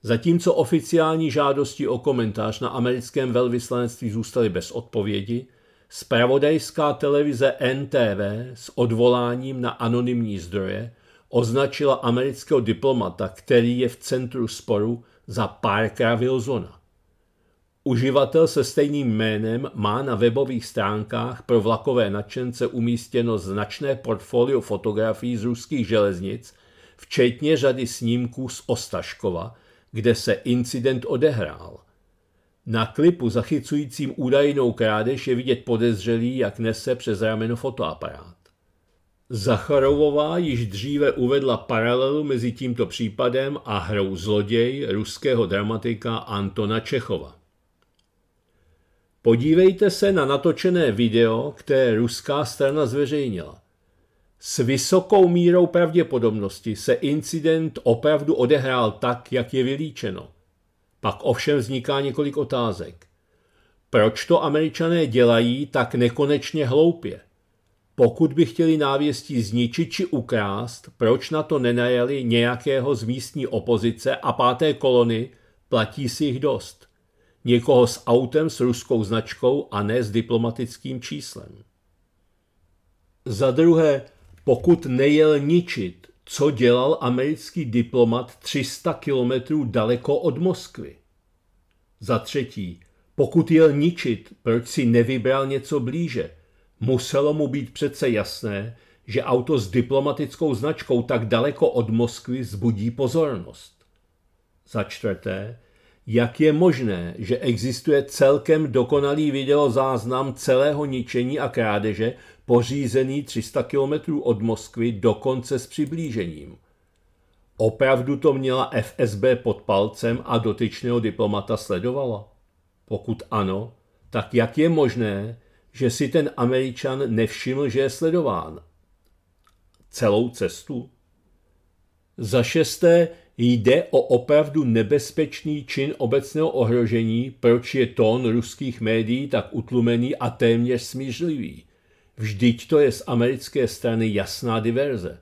Zatímco oficiální žádosti o komentář na americkém velvyslanectví zůstaly bez odpovědi, spravodajská televize NTV s odvoláním na anonymní zdroje označila amerického diplomata, který je v centru sporu, za Parkera Wilsona. Uživatel se stejným jménem má na webových stránkách pro vlakové nadšence umístěno značné portfolio fotografií z ruských železnic, včetně řady snímků z Ostaškova, kde se incident odehrál. Na klipu zachycujícím údajnou krádež je vidět podezřelý, jak nese přes rameno fotoaparát. Zacharovová již dříve uvedla paralelu mezi tímto případem a hrou Zloděj ruského dramatika Antona Čechova. Podívejte se na natočené video, které ruská strana zveřejnila. S vysokou mírou pravděpodobnosti se incident opravdu odehrál tak, jak je vylíčeno. Pak ovšem vzniká několik otázek. Proč to američané dělají tak nekonečně hloupě? Pokud by chtěli návěstí zničit či ukrást, proč na to nenajeli nějakého z místní opozice a páté kolony, platí si jich dost. Někoho s autem s ruskou značkou a ne s diplomatickým číslem. Za druhé, pokud nejel ničit, co dělal americký diplomat 300 kilometrů daleko od Moskvy? Za třetí, pokud jel ničit, proč si nevybral něco blíže – Muselo mu být přece jasné, že auto s diplomatickou značkou tak daleko od Moskvy zbudí pozornost. Za čtvrté, jak je možné, že existuje celkem dokonalý videozáznam celého ničení a krádeže, pořízený 300 km od Moskvy dokonce s přiblížením? Opravdu to měla FSB pod palcem a dotyčného diplomata sledovala? Pokud ano, tak jak je možné, že si ten Američan nevšiml, že je sledován. Celou cestu? Za šesté jde o opravdu nebezpečný čin obecného ohrožení, proč je tón ruských médií tak utlumený a téměř smířlivý. Vždyť to je z americké strany jasná diverze.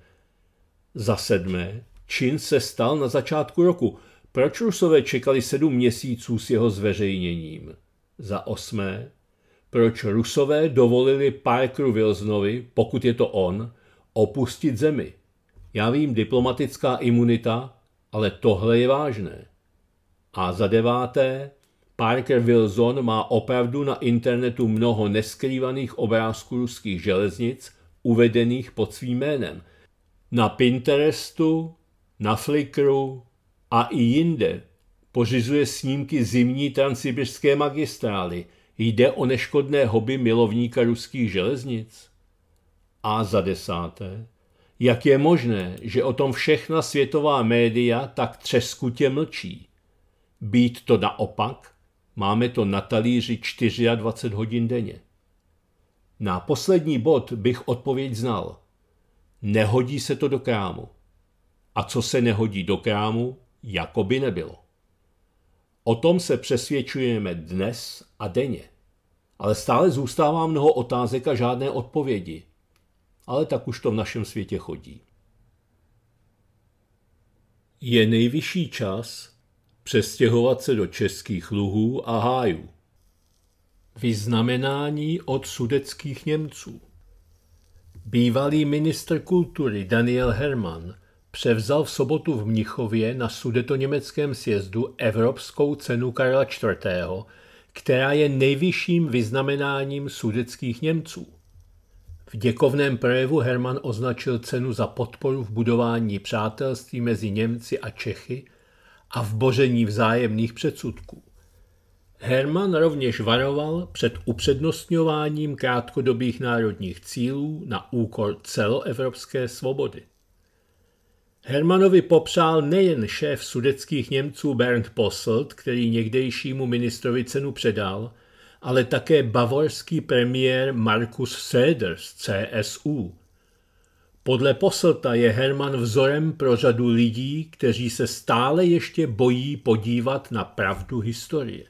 Za sedmé, čin se stal na začátku roku. Proč Rusové čekali sedm měsíců s jeho zveřejněním? Za osmé, proč Rusové dovolili Parkeru Wilsonovi, pokud je to on, opustit zemi. Já vím, diplomatická imunita, ale tohle je vážné. A za deváté, Parker Wilson má opravdu na internetu mnoho neskrývaných obrázků ruských železnic, uvedených pod svým jménem. Na Pinterestu, na Flickru a i jinde pořizuje snímky zimní transsibirské magistrály – Jde o neškodné hobby milovníka ruských železnic? A za desáté, jak je možné, že o tom všechna světová média tak třeskutě mlčí? Být to naopak, máme to na talíři 24 hodin denně. Na poslední bod bych odpověď znal. Nehodí se to do krámu. A co se nehodí do krámu, jako by nebylo. O tom se přesvědčujeme dnes a denně. Ale stále zůstává mnoho otázek a žádné odpovědi. Ale tak už to v našem světě chodí. Je nejvyšší čas přestěhovat se do českých luhů a hájů. Vyznamenání od sudeckých Němců. Bývalý ministr kultury Daniel Hermann. Převzal v sobotu v Mnichově na sudetoněmeckém sjezdu Evropskou cenu Karla IV., která je nejvyšším vyznamenáním sudeckých Němců. V děkovném projevu Herman označil cenu za podporu v budování přátelství mezi Němci a Čechy a v boření vzájemných předsudků. Herman rovněž varoval před upřednostňováním krátkodobých národních cílů na úkor celoevropské svobody. Hermanovi popřál nejen šéf sudeckých Němců Bernd Posselt, který někdejšímu ministrovi cenu předal, ale také bavorský premiér Markus Söder z CSU. Podle Posselta je Herman vzorem pro řadu lidí, kteří se stále ještě bojí podívat na pravdu historie.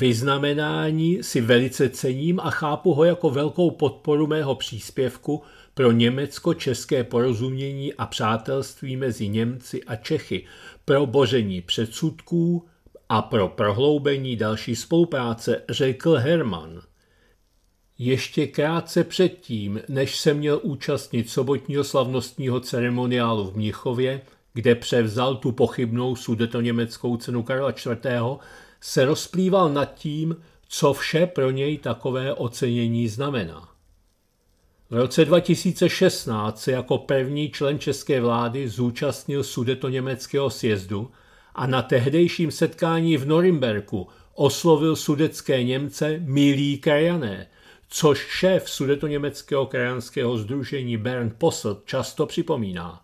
Vyznamenání si velice cením a chápu ho jako velkou podporu mého příspěvku – pro německo-české porozumění a přátelství mezi Němci a Čechy, pro boření předsudků a pro prohloubení další spolupráce, řekl Hermann. Ještě krátce předtím, než se měl účastnit sobotního slavnostního ceremoniálu v Mnichově, kde převzal tu pochybnou německou cenu Karla IV., se rozplýval nad tím, co vše pro něj takové ocenění znamená. V roce 2016 se jako první člen české vlády zúčastnil německého sjezdu a na tehdejším setkání v Norimberku oslovil sudecké Němce milí krajané, což šéf německého krajanského združení Bernd Posselt často připomíná.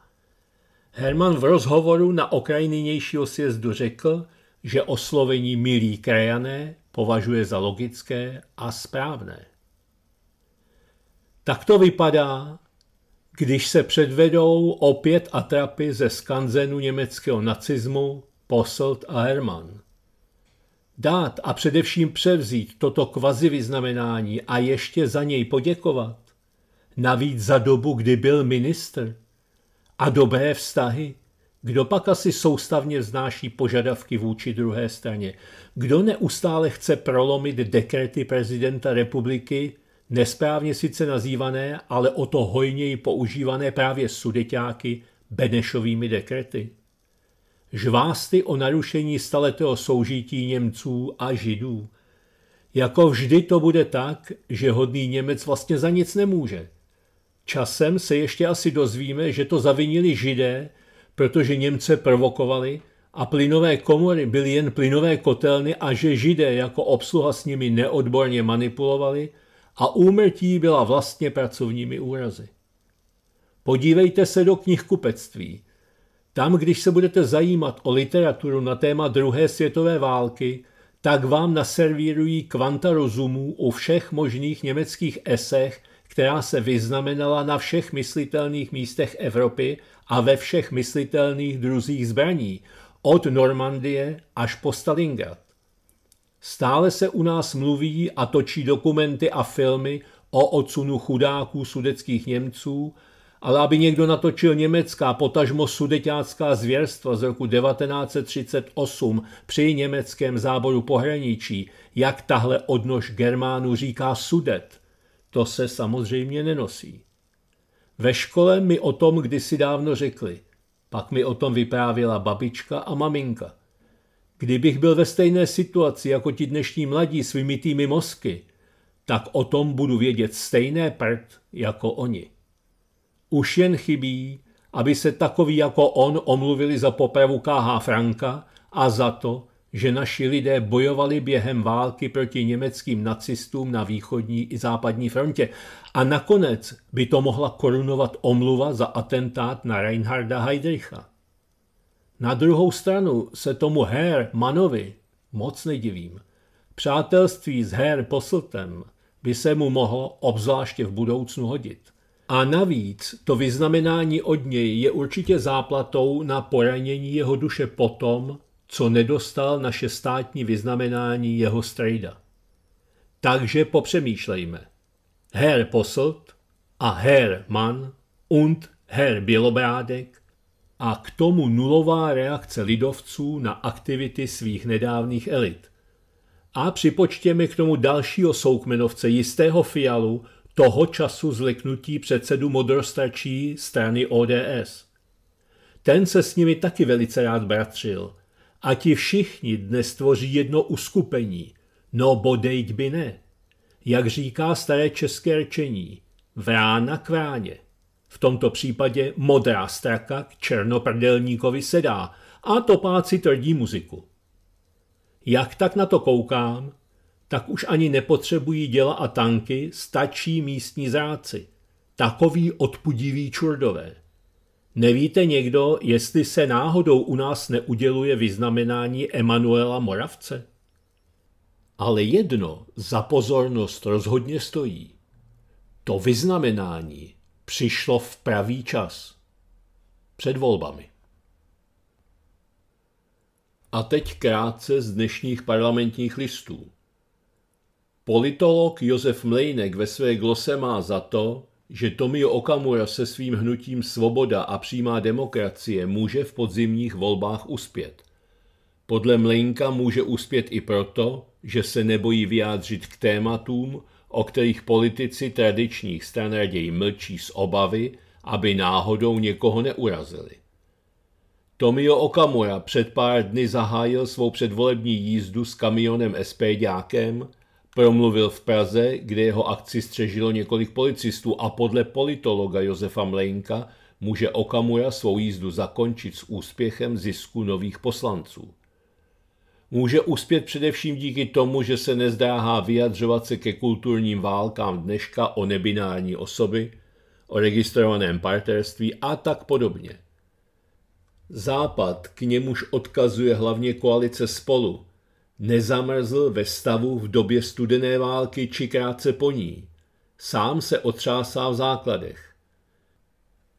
Herman v rozhovoru na okraj nynějšího sjezdu řekl, že oslovení milí krajané považuje za logické a správné. Tak to vypadá, když se předvedou opět atrapy ze skanzenu německého nacismu Posselt a Hermann. Dát a především převzít toto kvazi vyznamenání a ještě za něj poděkovat, navíc za dobu, kdy byl ministr, a dobré vztahy, kdo pak asi soustavně vznáší požadavky vůči druhé straně? Kdo neustále chce prolomit dekrety prezidenta republiky nesprávně sice nazývané, ale o to hojněji používané právě sudeťáky Benešovými dekrety. Žvásty o narušení staletého soužití Němců a Židů. Jako vždy to bude tak, že hodný Němec vlastně za nic nemůže. Časem se ještě asi dozvíme, že to zavinili Židé, protože Němce provokovali a plynové komory byly jen plynové kotelny a že Židé jako obsluha s nimi neodborně manipulovali – a úmrtí byla vlastně pracovními úrazy. Podívejte se do knihkupectví. Tam, když se budete zajímat o literaturu na téma druhé světové války, tak vám naservírují kvanta rozumů o všech možných německých esech, která se vyznamenala na všech myslitelných místech Evropy a ve všech myslitelných druzích zbraní, od Normandie až po Stalingrad. Stále se u nás mluví a točí dokumenty a filmy o odsunu chudáků sudeckých Němců, ale aby někdo natočil německá, potažmo sudeťácká zvěrstva z roku 1938 při německém záboru pohraničí, jak tahle odnož Germánů říká sudet, to se samozřejmě nenosí. Ve škole mi o tom kdysi dávno řekli, pak mi o tom vyprávěla babička a maminka – Kdybych byl ve stejné situaci jako ti dnešní mladí s vymitými mozky, tak o tom budu vědět stejné prd jako oni. Už jen chybí, aby se takový jako on omluvili za popravu KH Franka a za to, že naši lidé bojovali během války proti německým nacistům na východní i západní frontě. A nakonec by to mohla korunovat omluva za atentát na Reinharda Heydricha. Na druhou stranu se tomu Herr Manovi moc nedivím. Přátelství s Herr Posltem by se mu mohlo obzvláště v budoucnu hodit. A navíc to vyznamenání od něj je určitě záplatou na poranění jeho duše potom, co nedostal naše státní vyznamenání jeho strejda. Takže popřemýšlejme. Herr Posselt a Herr Mann und Herr Bělobrádek a k tomu nulová reakce lidovců na aktivity svých nedávných elit. A připočtěme k tomu dalšího soukmenovce jistého Fialu, toho času zliknutí předsedu modrostačí strany ODS. Ten se s nimi taky velice rád bratřil. A ti všichni dnes tvoří jedno uskupení. No bodejť by ne. Jak říká staré české rčení, vrána k vráně tomto případě modrá straka k černoprdelníkovi sedá a topáci tvrdí muziku. Jak tak na to koukám, tak už ani nepotřebují děla a tanky, stačí místní zráci. Takový odpudiví čurdové. Nevíte někdo, jestli se náhodou u nás neuděluje vyznamenání Emanuela Moravce? Ale jedno za pozornost rozhodně stojí. To vyznamenání přišlo v pravý čas. Před volbami. A teď krátce z dnešních parlamentních listů. Politolog Josef Mlejnek ve své glose má za to, že Tomio Okamura se svým hnutím Svoboda a přímá demokracie může v podzimních volbách uspět. Podle Mlejnka může uspět i proto, že se nebojí vyjádřit k tématům, o kterých politici tradičních stran raději mlčí z obavy, aby náhodou někoho neurazili. Tomio Okamura před pár dny zahájil svou předvolební jízdu s kamionem Ďákem, promluvil v Praze, kde jeho akci střežilo několik policistů a podle politologa Josefa Mlejnka může Okamura svou jízdu zakončit s úspěchem zisku nových poslanců může uspět především díky tomu, že se nezdáhá vyjadřovat se ke kulturním válkám dneška o nebinární osoby, o registrovaném partnerství a tak podobně. Západ, k němuž odkazuje hlavně koalice spolu, nezamrzl ve stavu v době studené války či krátce po ní. Sám se otřásá v základech.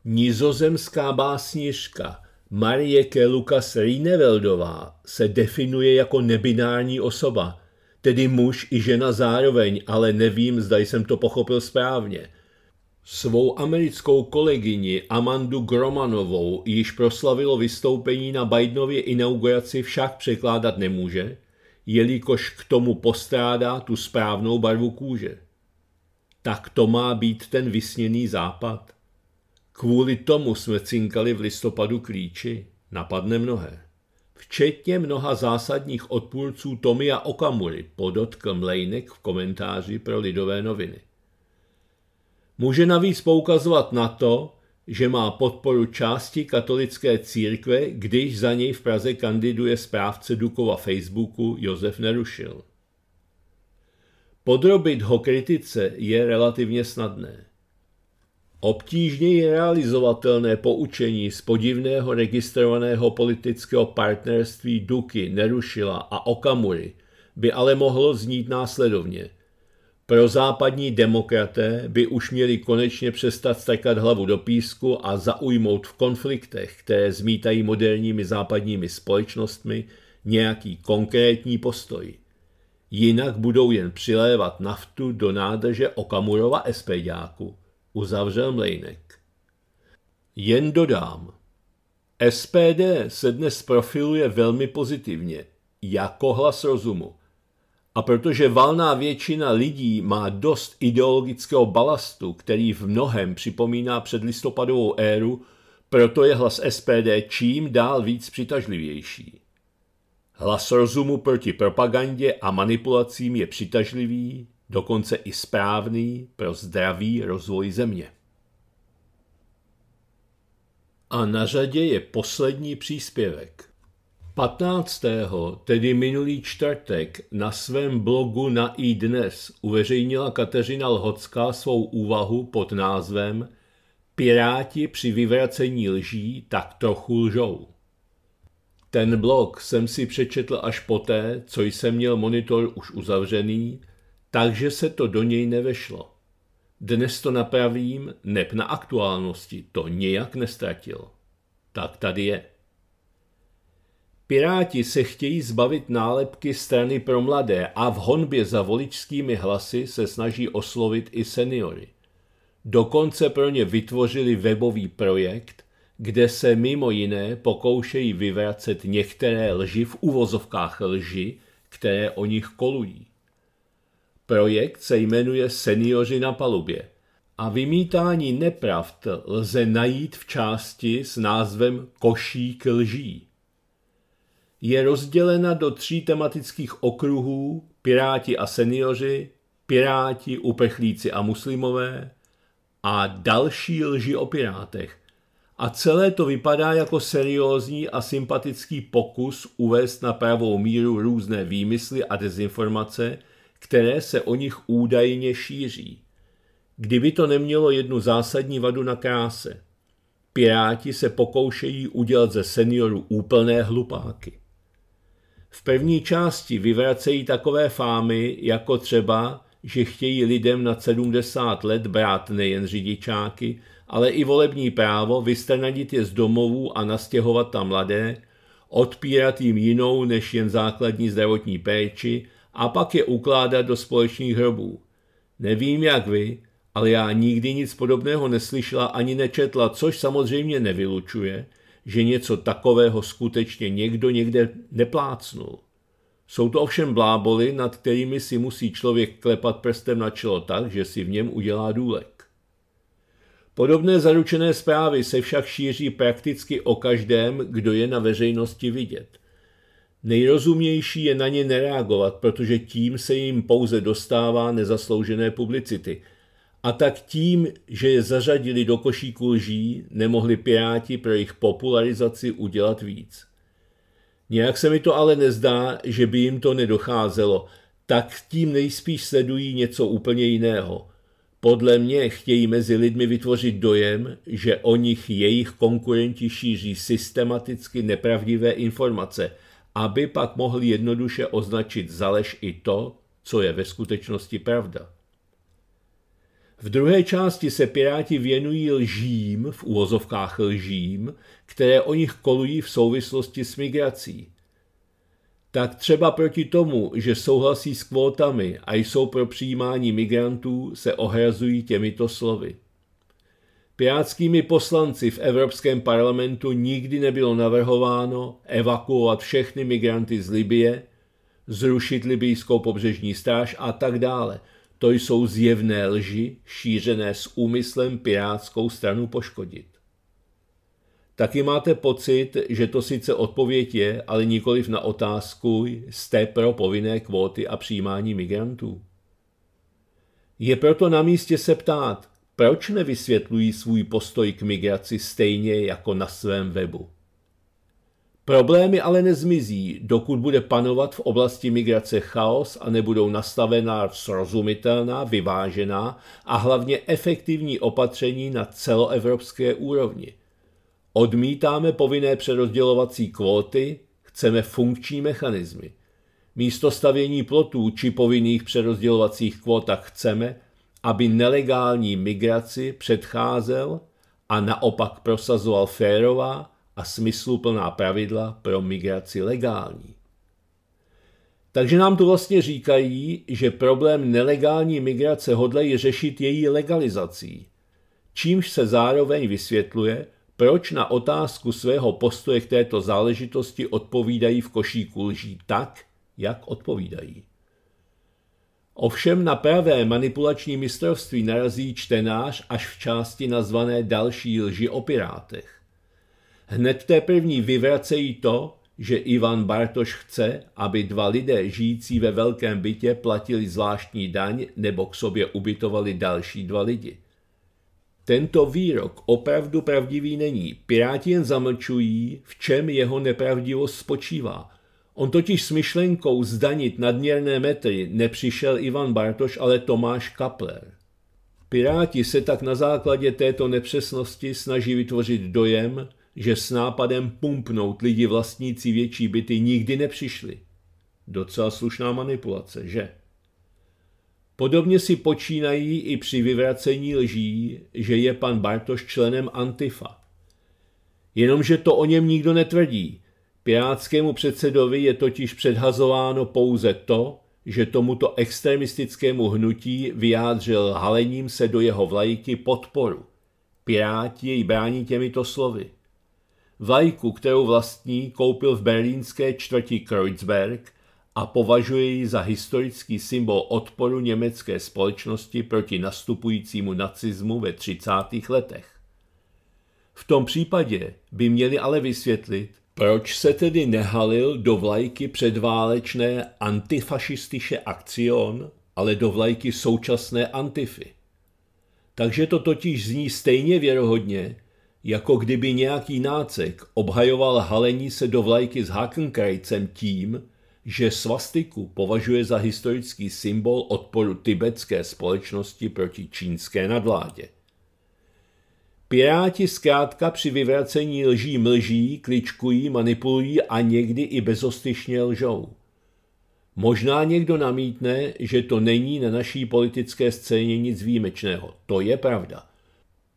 Nizozemská básnířka Marie K. Lukas Rineveldová se definuje jako nebinární osoba, tedy muž i žena zároveň, ale nevím, zda jsem to pochopil správně. Svou americkou kolegyni Amandu Gromanovou již proslavilo vystoupení na Bidenově inauguraci však překládat nemůže, jelikož k tomu postrádá tu správnou barvu kůže. Tak to má být ten vysněný západ? Kvůli tomu jsme cinkali v listopadu klíči. Napadne mnohé. Včetně mnoha zásadních odpůrců Tomia Okamury, podotkl Mlejnek v komentáři pro Lidové noviny. Může navíc poukazovat na to, že má podporu části katolické církve, když za něj v Praze kandiduje správce Dukova Facebooku Josef Nerušil. Podrobit ho kritice je relativně snadné. Obtížněji realizovatelné poučení z podivného registrovaného politického partnerství Duky, Nerušila a Okamury by ale mohlo znít následovně. Pro západní demokraté by už měli konečně přestat strkat hlavu do písku a zaujmout v konfliktech, které zmítají moderními západními společnostmi, nějaký konkrétní postoj. Jinak budou jen přilévat naftu do nádrže Okamurova SPďáku uzavřel Mlejnek. Jen dodám. SPD se dnes profiluje velmi pozitivně, jako hlas rozumu. A protože valná většina lidí má dost ideologického balastu, který v mnohem připomíná předlistopadovou éru, proto je hlas SPD čím dál víc přitažlivější. Hlas rozumu proti propagandě a manipulacím je přitažlivý, dokonce i správný pro zdravý rozvoj země. A na řadě je poslední příspěvek. 15. tedy minulý čtvrtek na svém blogu na i dnes uveřejnila Kateřina Lhocká svou úvahu pod názvem Piráti při vyvracení lží tak trochu lžou. Ten blog jsem si přečetl až poté, co jsem měl monitor už uzavřený takže se to do něj nevešlo. Dnes to napravím, nep na aktuálnosti to nějak nestratil. Tak tady je. Piráti se chtějí zbavit nálepky strany pro mladé a v honbě za voličskými hlasy se snaží oslovit i seniory. Dokonce pro ně vytvořili webový projekt, kde se mimo jiné pokoušejí vyvracet některé lži v uvozovkách lži, které o nich kolují. Projekt se jmenuje Seniori na palubě a vymítání nepravd lze najít v části s názvem Košík lží. Je rozdělena do tří tematických okruhů Piráti a seniori, Piráti, uprchlíci a muslimové a další lži o pirátech. A celé to vypadá jako seriózní a sympatický pokus uvést na pravou míru různé výmysly a dezinformace – které se o nich údajně šíří. Kdyby to nemělo jednu zásadní vadu na kráse. Piráti se pokoušejí udělat ze seniorů úplné hlupáky. V první části vyvracejí takové fámy, jako třeba, že chtějí lidem nad 70 let brát nejen řidičáky, ale i volební právo vystrnadit je z domovů a nastěhovat tam mladé, odpírat jim jinou než jen základní zdravotní péči a pak je ukládat do společných hrobů. Nevím jak vy, ale já nikdy nic podobného neslyšela ani nečetla, což samozřejmě nevylučuje, že něco takového skutečně někdo někde neplácnul. Jsou to ovšem bláboli, nad kterými si musí člověk klepat prstem na čelo tak, že si v něm udělá důlek. Podobné zaručené zprávy se však šíří prakticky o každém, kdo je na veřejnosti vidět – Nejrozumější je na ně nereagovat, protože tím se jim pouze dostává nezasloužené publicity. A tak tím, že je zařadili do košíku lží, nemohli Piráti pro jejich popularizaci udělat víc. Nějak se mi to ale nezdá, že by jim to nedocházelo, tak tím nejspíš sledují něco úplně jiného. Podle mě chtějí mezi lidmi vytvořit dojem, že o nich jejich konkurenti šíří systematicky nepravdivé informace – aby pak mohli jednoduše označit za lež i to, co je ve skutečnosti pravda. V druhé části se piráti věnují lžím, v úvozovkách lžím, které o nich kolují v souvislosti s migrací. Tak třeba proti tomu, že souhlasí s kvótami a jsou pro přijímání migrantů, se ohrazují těmito slovy. Pirátskými poslanci v Evropském parlamentu nikdy nebylo navrhováno evakuovat všechny migranty z Libie, zrušit libijskou pobřežní stráž a tak dále. To jsou zjevné lži, šířené s úmyslem pirátskou stranu poškodit. Taky máte pocit, že to sice odpověď je, ale nikoliv na otázku, jste pro povinné kvóty a přijímání migrantů? Je proto na místě se ptát, proč nevysvětlují svůj postoj k migraci stejně jako na svém webu? Problémy ale nezmizí, dokud bude panovat v oblasti migrace chaos a nebudou nastavená srozumitelná, vyvážená a hlavně efektivní opatření na celoevropské úrovni. Odmítáme povinné přerozdělovací kvóty, chceme funkční mechanismy. Místo stavění plotů či povinných přerozdělovacích kvót chceme, aby nelegální migraci předcházel a naopak prosazoval férová a smysluplná pravidla pro migraci legální. Takže nám tu vlastně říkají, že problém nelegální migrace hodlají řešit její legalizací, čímž se zároveň vysvětluje, proč na otázku svého postoje k této záležitosti odpovídají v košíku lží tak, jak odpovídají. Ovšem na pravé manipulační mistrovství narazí čtenář až v části nazvané Další lži o pirátech. Hned v té první vyvracejí to, že Ivan Bartoš chce, aby dva lidé žijící ve velkém bytě platili zvláštní daň nebo k sobě ubytovali další dva lidi. Tento výrok opravdu pravdivý není. Piráti jen zamlčují, v čem jeho nepravdivost spočívá – On totiž s myšlenkou zdanit nadměrné metry nepřišel Ivan Bartoš, ale Tomáš Kapler. Piráti se tak na základě této nepřesnosti snaží vytvořit dojem, že s nápadem pumpnout lidi vlastníci větší byty nikdy nepřišli. Docela slušná manipulace, že? Podobně si počínají i při vyvracení lží, že je pan Bartoš členem Antifa. Jenomže to o něm nikdo netvrdí – Pirátskému předsedovi je totiž předhazováno pouze to, že tomuto extremistickému hnutí vyjádřil halením se do jeho vlajky podporu. Piráti jej brání těmito slovy. Vlajku, kterou vlastní, koupil v berlínské čtvrti Kreuzberg a považuje ji za historický symbol odporu německé společnosti proti nastupujícímu nacismu ve 30. letech. V tom případě by měli ale vysvětlit, proč se tedy nehalil do vlajky předválečné antifašistiše Akcion, ale do vlajky současné Antify? Takže to totiž zní stejně věrohodně, jako kdyby nějaký nácek obhajoval halení se do vlajky s Hakenkrajcem tím, že svastiku považuje za historický symbol odporu tibetské společnosti proti čínské nadvládě. Piráti zkrátka při vyvracení lží mlží, kličkují, manipulují a někdy i bezostyšně lžou. Možná někdo namítne, že to není na naší politické scéně nic výjimečného. To je pravda.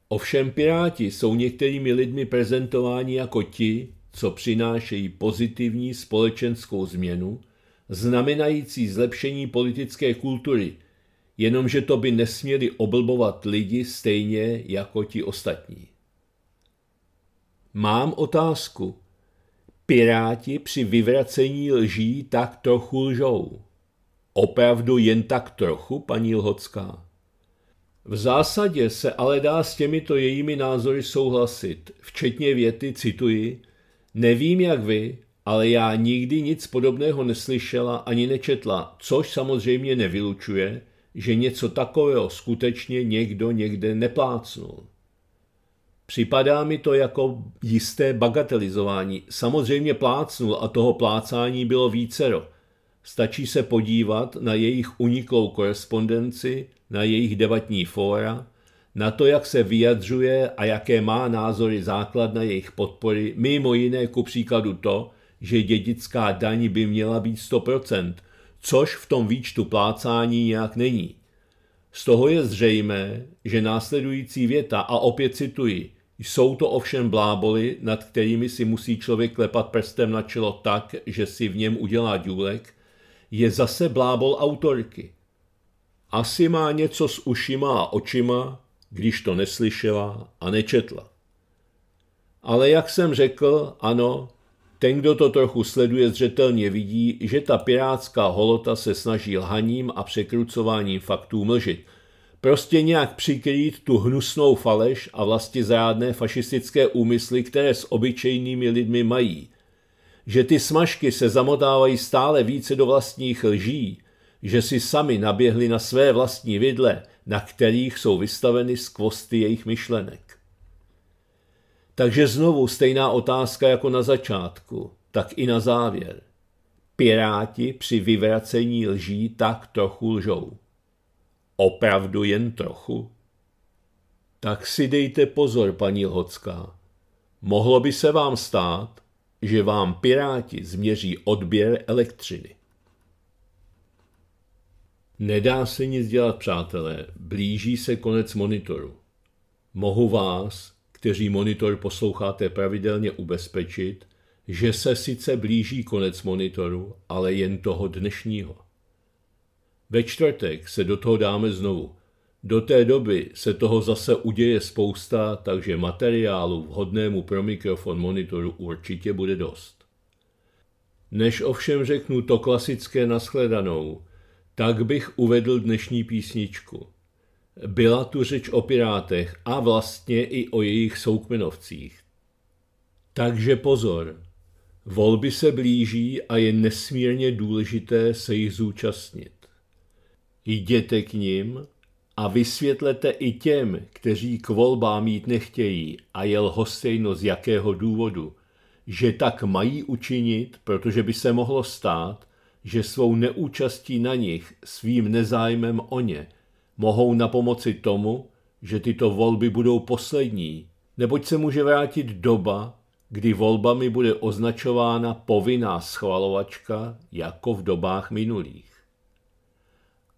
Ovšem piráti jsou některými lidmi prezentováni jako ti, co přinášejí pozitivní společenskou změnu, znamenající zlepšení politické kultury – jenomže to by nesměli oblbovat lidi stejně jako ti ostatní. Mám otázku. Piráti při vyvracení lží tak trochu lžou. Opravdu jen tak trochu, paní Lhocká? V zásadě se ale dá s těmito jejími názory souhlasit, včetně věty, cituji, nevím jak vy, ale já nikdy nic podobného neslyšela ani nečetla, což samozřejmě nevylučuje, že něco takového skutečně někdo někde neplácnul. Připadá mi to jako jisté bagatelizování. Samozřejmě plácnul a toho plácání bylo vícero. Stačí se podívat na jejich uniklou korespondenci, na jejich debatní fóra, na to, jak se vyjadřuje a jaké má názory základ na jejich podpory, mimo jiné ku příkladu to, že dědická daň by měla být což v tom výčtu plácání nějak není. Z toho je zřejmé, že následující věta, a opět cituji, jsou to ovšem bláboli, nad kterými si musí člověk klepat prstem na čelo tak, že si v něm udělá důlek, je zase blábol autorky. Asi má něco s ušima a očima, když to neslyšela a nečetla. Ale jak jsem řekl, ano, ten, kdo to trochu sleduje, zřetelně vidí, že ta pirátská holota se snaží lhaním a překrucováním faktů mlžit. Prostě nějak přikrýt tu hnusnou faleš a vlastně zrádné fašistické úmysly, které s obyčejnými lidmi mají. Že ty smažky se zamotávají stále více do vlastních lží, že si sami naběhli na své vlastní vidle, na kterých jsou vystaveny skvosty jejich myšlenek. Takže znovu stejná otázka jako na začátku, tak i na závěr. Piráti při vyvracení lží tak trochu lžou. Opravdu jen trochu? Tak si dejte pozor, paní Lhocká. Mohlo by se vám stát, že vám piráti změří odběr elektřiny. Nedá se nic dělat, přátelé, blíží se konec monitoru. Mohu vás, kteří monitor posloucháte pravidelně, ubezpečit, že se sice blíží konec monitoru, ale jen toho dnešního. Ve čtvrtek se do toho dáme znovu. Do té doby se toho zase uděje spousta, takže materiálu vhodnému pro mikrofon monitoru určitě bude dost. Než ovšem řeknu to klasické nashledanou, tak bych uvedl dnešní písničku – byla tu řeč o pirátech a vlastně i o jejich soukmenovcích. Takže pozor, volby se blíží a je nesmírně důležité se jich zúčastnit. Jděte k ním a vysvětlete i těm, kteří k volbám jít nechtějí a je lhostejno z jakého důvodu, že tak mají učinit, protože by se mohlo stát, že svou neúčastí na nich, svým nezájmem o ně – mohou napomoci tomu, že tyto volby budou poslední, neboť se může vrátit doba, kdy volbami bude označována povinná schvalovačka jako v dobách minulých.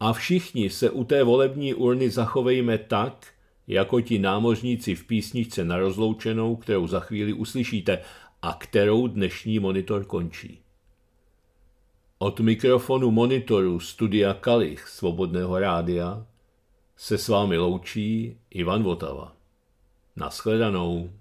A všichni se u té volební urny zachovejme tak, jako ti námořníci v písničce na rozloučenou, kterou za chvíli uslyšíte a kterou dnešní monitor končí. Od mikrofonu monitoru studia Kalich Svobodného rádia se s vámi loučí Ivan Votava. Naschledanou.